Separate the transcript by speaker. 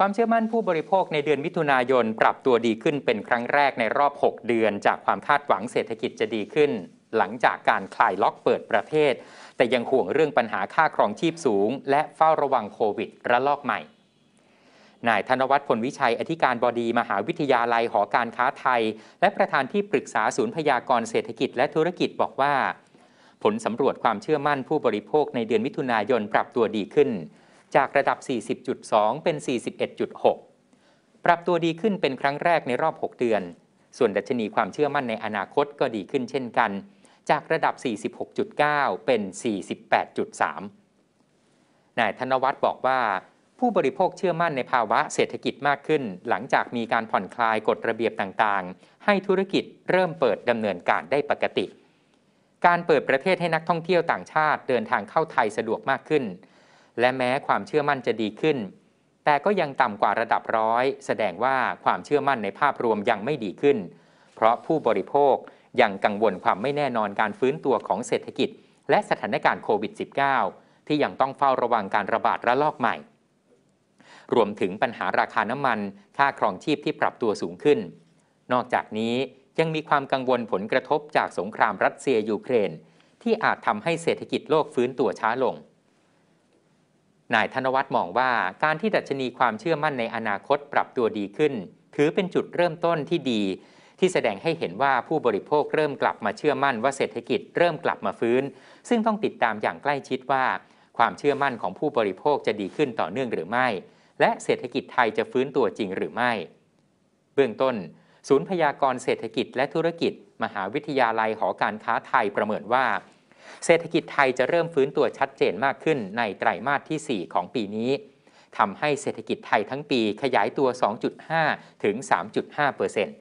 Speaker 1: ความเชื่อมั่นผู้บริโภคในเดือนมิถุนายน ปรับตัวดีขึ้นเป็นครั้งแรกในรอบ 6 เดือน จากความคาดหวังเศรษฐกิจจะดีขึ้น หลังจากการคลายล็อกเปิดประเทศ แต่ยังห่วงเรื่องปัญหาค่าครองชีพสูง และเฝ้าระวังโควิด ระลอกใหม่ นายธนวัฒน์พลวิชัยอธิการบดีมหาวิทยาลัยหอการค้าไทย และประธานที่ปรึกษาศูนย์พยากรเศรษฐกิจ และธุรกิจบอกว่า ผลสำรวจความเชื่อมั่นผู้บริโภคในเดือนมิถุนายนปรับตัวดีขึ้นจากระดับ 40.2 เป็น 41.6 ปรับตัวดีขึ้นเป็นครั้งแรกในรอบ 6 เดือน ส่วนดัชนีความเชื่อมั่นในอนาคตก็ดีขึ้นเช่นกัน จากระดับ 46.9 เป็น 48.3 นายธนวัฒน์บอกว่า ผู้บริโภคเชื่อมั่นในภาวะเศรษฐกิจมากขึ้น หลังจากมีการผ่อนคลายกฎระเบียบต่างๆ ให้ธุรกิจเริ่มเปิดดำเนินการได้ปกติ การเปิดประเทศให้นักท่องเที่ยวต่างชาติเดินทางเข้าไทยสะดวกมากขึ้นและแม้ความเชื่อมั่นจะดีขึ้น แต่ก็ยังต่ำกว่าระดับร้อย แสดงว่าความเชื่อมั่นในภาพรวมยังไม่ดีขึ้น เพราะผู้บริโภค ยังกังวลความไม่แน่นอนการฟื้นตัวของเศรษฐกิจ และสถานการณ์โควิด -19 ที่ยังต้องเฝ้าระวังการระบาดระลอกใหม่ รวมถึงปัญหาราคาน้ำมันค่าครองชีพที่ปรับตัวสูงขึ้น นอกจากนี้ยังมีความกังวลผลกระทบจากสงครามรัสเซียยูเครน ที่อาจทำให้เศรษฐกิจโลกฟื้นตัวช้าลงนายธนวัฒน์มองว่า การที่ดัชนีความเชื่อมั่นในอนาคตปรับตัวดีขึ้น ถือเป็นจุดเริ่มต้นที่ดี ที่แสดงให้เห็นว่าผู้บริโภคเริ่มกลับมาเชื่อมั่นว่าเศรษฐกิจเริ่มกลับมาฟื้น ซึ่งต้องติดตามอย่างใกล้ชิดว่า ความเชื่อมั่นของผู้บริโภคจะดีขึ้นต่อเนื่องหรือไม่ และเศรษฐกิจไทยจะฟื้นตัวจริงหรือไม่ เบื้องต้น ศูนย์พยากรณ์เศรษฐกิจและธุรกิจ มหาวิทยาลัยหอการค้าไทยประเมินว่าเศรษฐกิจไทยจะเริ่มฟื้นตัวชัดเจนมากขึ้นในไตรมาสที่ 4 ของปีนี้ ทำให้เศรษฐกิจไทยทั้งปีขยายตัว 2.5 ถึง 3.5เปอร์เซ็นต์